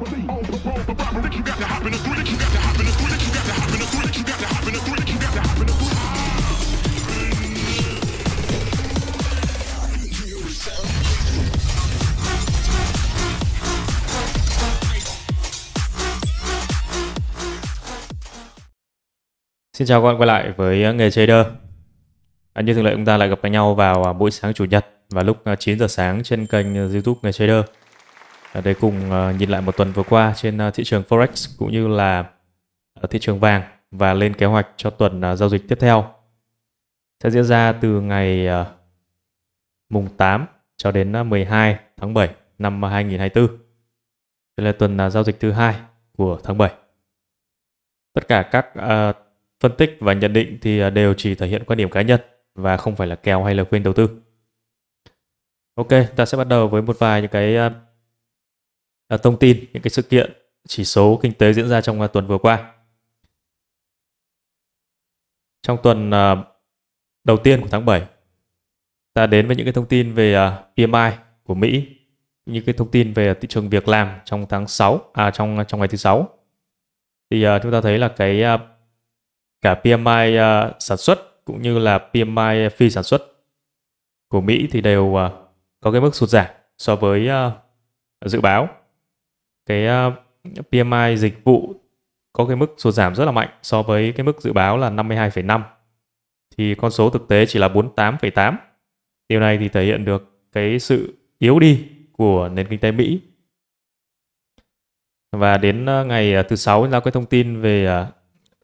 Xin chào các bạn quay lại với ờ, nghề trader. À, như thường lệ chúng ta lại gặp nhau vào à, buổi sáng chủ nhật và lúc 9 ờ, giờ sáng trên kênh ờ, YouTube nghề trader. Ờ, để cùng ờ, nhìn lại một tuần vừa qua trên ờ, thị trường Forex cũng như là thị trường vàng và lên kế hoạch cho tuần giao dịch tiếp theo sẽ diễn ra từ ngày mùng 8 cho đến 12 tháng 7 năm 2024. Đây là tuần giao dịch thứ hai của tháng 7. Tất cả các phân tích và nhận định thì đều chỉ thể hiện quan điểm cá nhân và không phải là kèo hay là khuyên đầu tư. Ok, ta sẽ bắt đầu với một vài những cái uh, thông tin những cái sự kiện chỉ số kinh tế diễn ra trong à, tuần vừa qua. Trong tuần à, đầu tiên của tháng 7, ta đến với những cái thông tin về à, PMI của Mỹ, những cái thông tin về thị trường việc làm trong tháng 6 à trong trong ngày thứ sáu. Thì chúng ta thấy là cái cả PMI sản xuất cũng như là PMI phi sản xuất của Mỹ thì đều có cái mức sụt giảm so với dự báo cái ờ, PMI dịch vụ có cái mức sụt giảm rất là mạnh so với cái mức dự báo là 52,5 thì con số thực tế chỉ là 48,8. Điều này thì thể hiện được cái sự yếu đi của nền kinh tế Mỹ. Và đến ờ, ngày ờ, thứ sáu ra cái thông tin về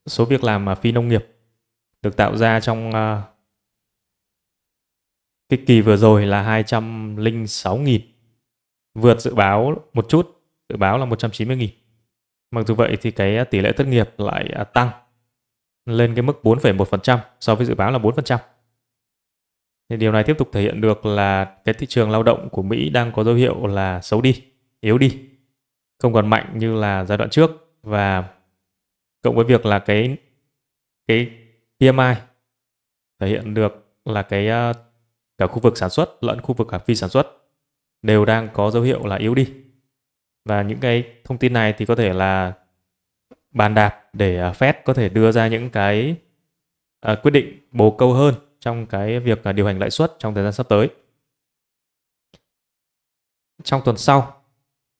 số việc làm phi nông nghiệp được tạo ra trong cái kỳ vừa rồi là 206.000 vượt dự báo một chút dự báo là 190 nghìn. Mặc dù vậy thì cái à, tỷ lệ thất nghiệp lại à, tăng lên cái mức 4,1% so với dự báo là 4%. Thì điều này tiếp tục thể hiện được là cái thị trường lao động của Mỹ đang có dấu hiệu là xấu đi, yếu đi, không còn mạnh như là giai đoạn trước và cộng với việc là cái cái PMI thể hiện được là cái à, cả khu vực sản xuất lẫn khu vực cả phi sản xuất đều đang có dấu hiệu là yếu đi và những cái thông tin này thì có thể là bàn đạp để à, Fed có thể đưa ra những cái à, quyết định bồ câu hơn trong cái việc à, điều hành lãi suất trong thời gian sắp tới. Trong tuần sau,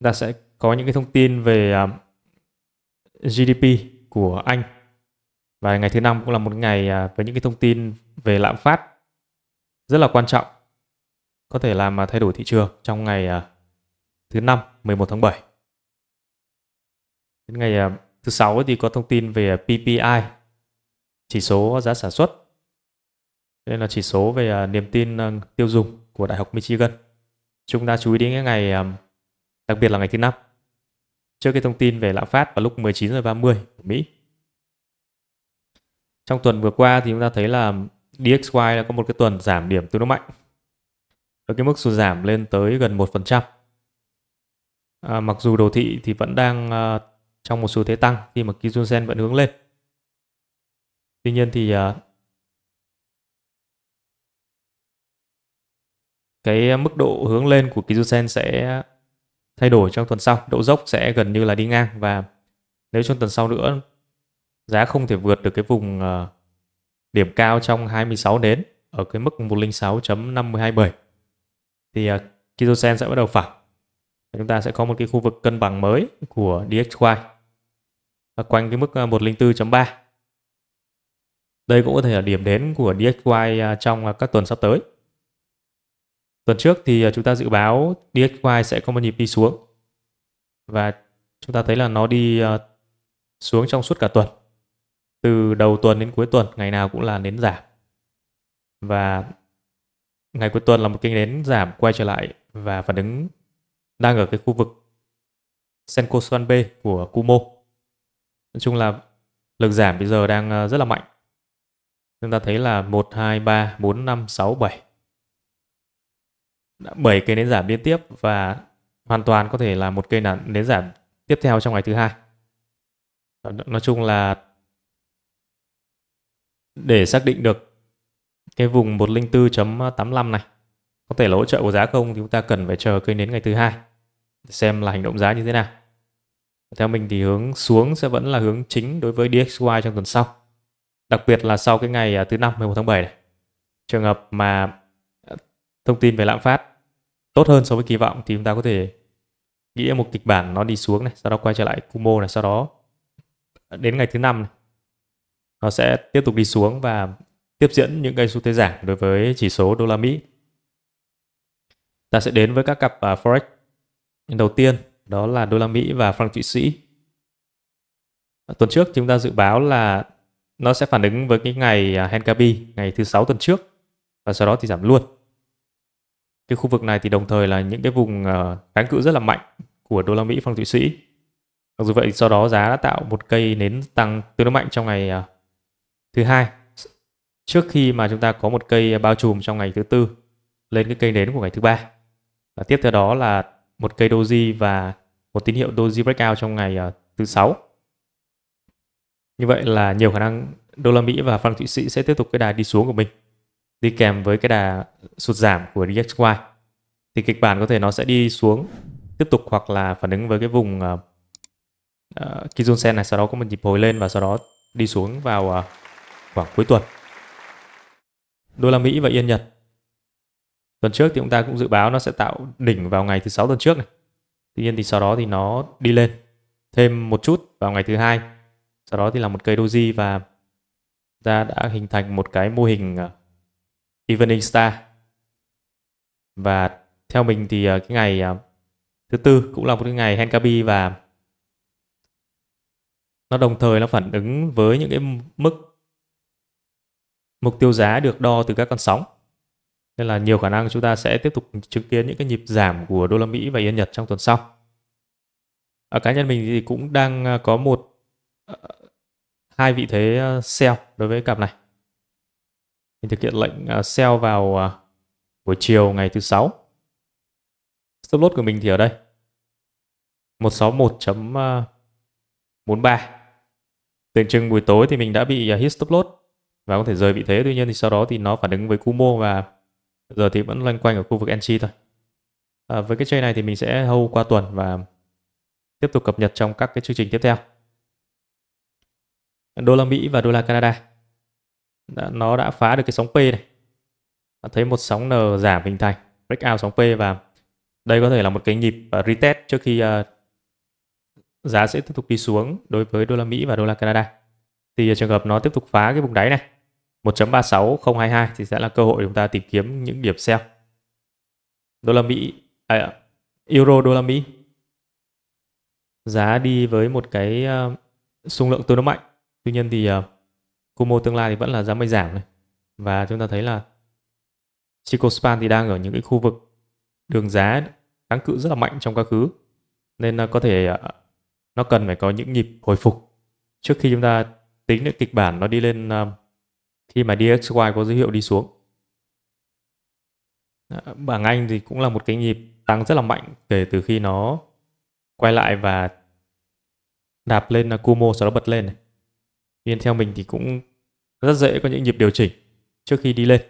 ta sẽ có những cái thông tin về GDP của Anh và ngày thứ năm cũng là một ngày với những cái thông tin về lạm phát rất là quan trọng có thể làm thay đổi thị trường trong ngày thứ năm 11 tháng 7. Đến ngày à, thứ sáu thì có thông tin về à, PPI, chỉ số giá sản xuất. Đây là chỉ số về à, niềm tin tiêu dùng của Đại học Michigan. Chúng ta chú ý đến cái ngày đặc biệt là ngày thứ năm. Trước cái thông tin về lạm phát vào lúc 19 giờ 30 của Mỹ. Trong tuần vừa qua thì chúng ta thấy là DXY là có một cái tuần giảm điểm tương đối mạnh. ở cái mức sụt giảm lên tới gần 1% à, mặc dù đồ thị thì vẫn đang à, trong một xu thế tăng khi mà Kijun Sen vẫn hướng lên. Tuy nhiên thì à, cái mức độ hướng lên của Kijun Sen sẽ thay đổi trong tuần sau. Độ dốc sẽ gần như là đi ngang và nếu trong tuần sau nữa giá không thể vượt được cái vùng à, điểm cao trong 26 đến ở cái mức 106.5270 thì à, kijun sen sẽ bắt đầu phản chúng ta sẽ có một cái khu vực cân bằng mới của DXY quanh cái mức 104.3 à, đây cũng có thể là điểm đến của DXY à, trong à, các tuần sắp tới tuần trước thì chúng ta dự báo DXY sẽ có một nhịp đi xuống và chúng ta thấy là nó đi xuống trong suốt cả tuần từ đầu tuần đến cuối tuần ngày nào cũng là nến giảm và ngày cuối tuần là một cái nến giảm quay trở lại và phản ứng đang ở cái khu vực Senko Suan B của Kumo. Nói chung là lực giảm bây giờ đang ờ, rất là mạnh. Chúng ta thấy là 1, 2, 3, 4, 5, 6, 7. Đã 7 cây nến giảm liên tiếp và hoàn toàn có thể là một cây nến giảm tiếp theo trong ngày thứ hai. Nói chung là để xác định được cái vùng 104.85 này có thể là hỗ trợ của giá không thì chúng ta cần phải chờ cây nến ngày thứ hai xem là hành động giá như thế nào. Theo mình thì hướng xuống sẽ vẫn là hướng chính đối với DXY trong tuần sau. Đặc biệt là sau cái ngày à, thứ năm 11 tháng 7 này. Trường hợp mà à, thông tin về lạm phát tốt hơn so với kỳ vọng thì chúng ta có thể nghĩ một kịch bản nó đi xuống này, sau đó quay trở lại Kumo này, sau đó đến ngày thứ năm nó sẽ tiếp tục đi xuống và tiếp diễn những cây xu thế giảm đối với chỉ số đô la Mỹ. Ta sẽ đến với các cặp uh, forex đầu tiên đó là đô la Mỹ và franc Thụy Sĩ. Tuần trước chúng ta dự báo là nó sẽ phản ứng với cái ngày à, Henkabi, ngày thứ sáu tuần trước và sau đó thì giảm luôn. Cái khu vực này thì đồng thời là những cái vùng kháng à, cự rất là mạnh của đô la Mỹ franc Thụy Sĩ. Mặc dù vậy sau đó giá đã tạo một cây nến tăng tương đối mạnh trong ngày à, thứ hai trước khi mà chúng ta có một cây bao trùm trong ngày thứ tư lên cái cây nến của ngày thứ ba. Và tiếp theo đó là một cây doji và một tín hiệu doji breakout trong ngày uh, thứ sáu như vậy là nhiều khả năng đô la Mỹ và franc Thụy Sĩ sẽ tiếp tục cái đà đi xuống của mình đi kèm với cái đà sụt giảm của DXY thì kịch bản có thể nó sẽ đi xuống tiếp tục hoặc là phản ứng với cái vùng uh, ờ, uh, ờ, Kijunsen này sau đó có một nhịp hồi lên và sau đó đi xuống vào uh, khoảng cuối tuần đô la Mỹ và yên Nhật tuần trước thì chúng ta cũng dự báo nó sẽ tạo đỉnh vào ngày thứ sáu tuần trước này tuy nhiên thì sau đó thì nó đi lên thêm một chút vào ngày thứ hai sau đó thì là một cây doji và ta đã hình thành một cái mô hình ờ, evening star và theo mình thì ờ, cái ngày ờ, thứ tư cũng là một cái ngày Henkabi và nó đồng thời nó phản ứng với những cái mức mục tiêu giá được đo từ các con sóng nên là nhiều khả năng chúng ta sẽ tiếp tục chứng kiến những cái nhịp giảm của đô la Mỹ và yên Nhật trong tuần sau. Ở à, cá nhân mình thì cũng đang à, có một ờ, hai vị thế à, sell đối với cặp này. Mình thực hiện lệnh sell vào buổi chiều ngày thứ sáu. Stop loss của mình thì ở đây. 161.43 Tượng trưng buổi tối thì mình đã bị hit stop loss và có thể rời vị thế. Tuy nhiên thì sau đó thì nó phản ứng với Kumo và giờ thì vẫn loanh quanh ở khu vực NC thôi à, với cái trade này thì mình sẽ hâu qua tuần và tiếp tục cập nhật trong các cái chương trình tiếp theo đô la Mỹ và đô la Canada đã, nó đã phá được cái sóng P này bạn thấy một sóng N giảm hình thành breakout sóng P và đây có thể là một cái nhịp à, retest trước khi uh, giá sẽ tiếp tục đi xuống đối với đô la Mỹ và đô la Canada thì à, trường hợp nó tiếp tục phá cái vùng đáy này 1.36022 thì sẽ là cơ hội chúng ta tìm kiếm những điểm sell. Đô la Mỹ à, euro đô la Mỹ giá đi với một cái uh, xung lượng tương đối mạnh. Tuy nhiên thì uh, Kumo tương lai thì vẫn là giá mây giảm này. Và chúng ta thấy là span thì đang ở những cái khu vực đường giá kháng cự rất là mạnh trong quá khứ. Nên uh, có thể uh, nó cần phải có những nhịp hồi phục trước khi chúng ta tính được kịch bản nó đi lên uh, khi mà DXY có dấu hiệu đi xuống. Bảng Anh thì cũng là một cái nhịp tăng rất là mạnh kể từ khi nó quay lại và đạp lên là Kumo sau đó bật lên này. Nên theo mình thì cũng rất dễ có những nhịp điều chỉnh trước khi đi lên.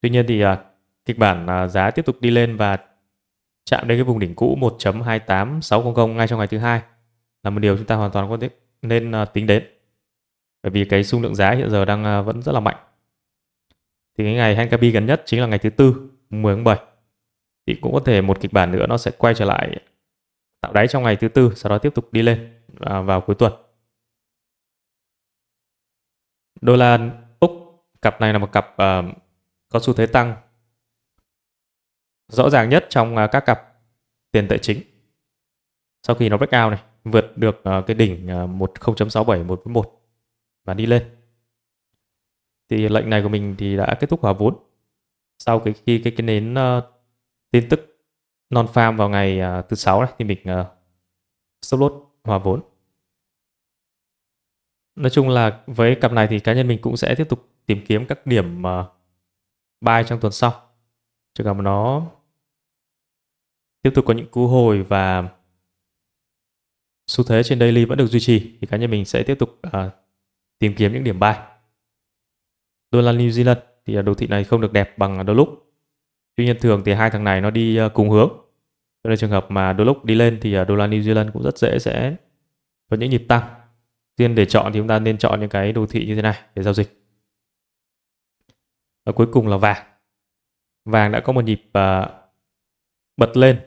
Tuy nhiên thì à, kịch bản à, giá tiếp tục đi lên và chạm đến cái vùng đỉnh cũ 1.28600 ngay trong ngày thứ hai là một điều chúng ta hoàn toàn có thể nên à, tính đến bởi vì cái xung lượng giá hiện giờ đang à, vẫn rất là mạnh thì cái ngày Hankabi gần nhất chính là ngày thứ tư 10 tháng 7 thì cũng có thể một kịch bản nữa nó sẽ quay trở lại tạo đáy trong ngày thứ tư sau đó tiếp tục đi lên à, vào cuối tuần đô la Úc cặp này là một cặp uh, có xu thế tăng rõ ràng nhất trong các cặp tiền tệ chính sau khi nó break out này vượt được cái đỉnh uh, 1 0.67 1 1 và đi lên. Thì lệnh này của mình thì đã kết thúc hòa vốn. Sau cái khi cái, cái nến uh, tin tức non farm vào ngày uh, thứ sáu này thì mình uh, stop loss hòa vốn. Nói chung là với cặp này thì cá nhân mình cũng sẽ tiếp tục tìm kiếm các điểm uh, buy trong tuần sau. Chứ còn nó tiếp tục có những cú hồi và xu thế trên daily vẫn được duy trì thì cá nhân mình sẽ tiếp tục uh, tìm kiếm những điểm bài. Đô la New Zealand thì đồ thị này không được đẹp bằng đôi lúc. Tuy nhiên thường thì hai thằng này nó đi ờ, cùng hướng. Cho nên trường hợp mà đôi lúc đi lên thì ờ, đô la New Zealand cũng rất dễ sẽ có những nhịp tăng. Riêng để chọn thì chúng ta nên chọn những cái đồ thị như thế này để giao dịch. Và cuối cùng là vàng. Vàng đã có một nhịp uh, bật lên,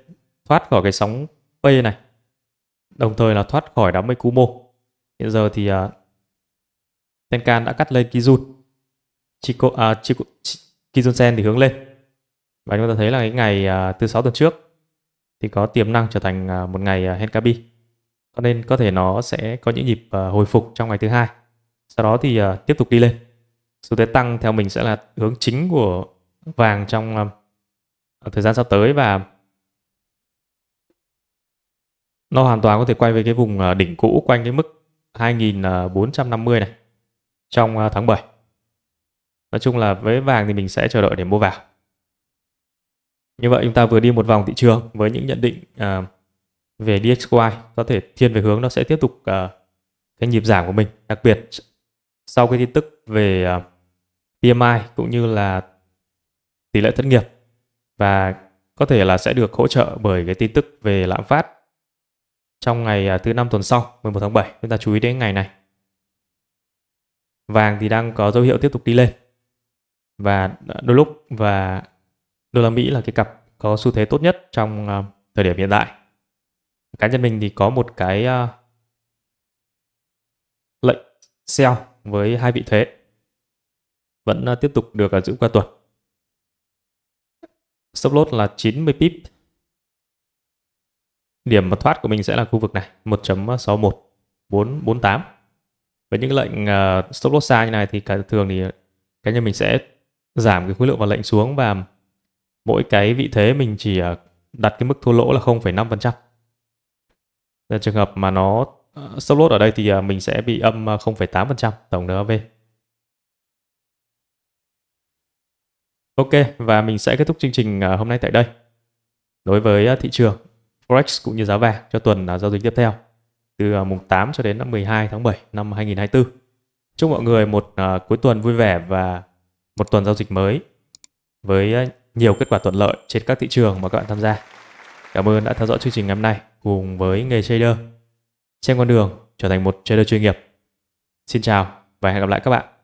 thoát khỏi cái sóng P này. Đồng thời là thoát khỏi đám mây Kumo. Hiện giờ thì uh, Tenkan đã cắt lên Kizun. Chico, à, Chico, Ch Kizun Sen thì hướng lên. Và chúng ta thấy là cái ngày à, thứ sáu tuần trước thì có tiềm năng trở thành à, một ngày à, Henkabi. Cho nên có thể nó sẽ có những nhịp à, hồi phục trong ngày thứ hai. Sau đó thì à, tiếp tục đi lên. Xu thế tăng theo mình sẽ là hướng chính của vàng trong à, thời gian sắp tới và nó hoàn toàn có thể quay về cái vùng à, đỉnh cũ quanh cái mức 2450 à, này trong ờ, tháng 7. Nói chung là với vàng thì mình sẽ chờ đợi để mua vào. Như vậy chúng ta vừa đi một vòng thị trường với những nhận định à, về DXY có thể thiên về hướng nó sẽ tiếp tục à, cái nhịp giảm của mình. Đặc biệt sau cái tin tức về à, PMI cũng như là tỷ lệ thất nghiệp và có thể là sẽ được hỗ trợ bởi cái tin tức về lạm phát trong ngày thứ năm tuần sau 11 tháng 7 chúng ta chú ý đến ngày này vàng thì đang có dấu hiệu tiếp tục đi lên và đôi lúc và đô la Mỹ là cái cặp có xu thế tốt nhất trong ờ, thời điểm hiện tại. Cá nhân mình thì có một cái ờ, lệnh sell với hai vị thế vẫn ờ, tiếp tục được giữ qua tuần. Stop loss là 90 pip. Điểm mà thoát của mình sẽ là khu vực này 1.61 448 với những lệnh uh, stop loss xa như này thì cả thường thì cá nhân mình sẽ giảm cái khối lượng vào lệnh xuống và mỗi cái vị thế mình chỉ ờ, đặt cái mức thua lỗ là 0,5%. Nên trường hợp mà nó ờ, stop loss ở đây thì mình sẽ bị âm 0,8% tổng NAV. Ok và mình sẽ kết thúc chương trình hôm nay tại đây. Đối với thị trường Forex cũng như giá vàng cho tuần giao dịch tiếp theo từ à, mùng 8 cho đến 12 tháng 7 năm 2024. Chúc mọi người một uh, cuối tuần vui vẻ và một tuần giao dịch mới với à, nhiều kết quả thuận lợi trên các thị trường mà các bạn tham gia. Cảm ơn đã theo dõi chương trình ngày hôm nay cùng với nghề trader trên con đường trở thành một trader chuyên nghiệp. Xin chào và hẹn gặp lại các bạn.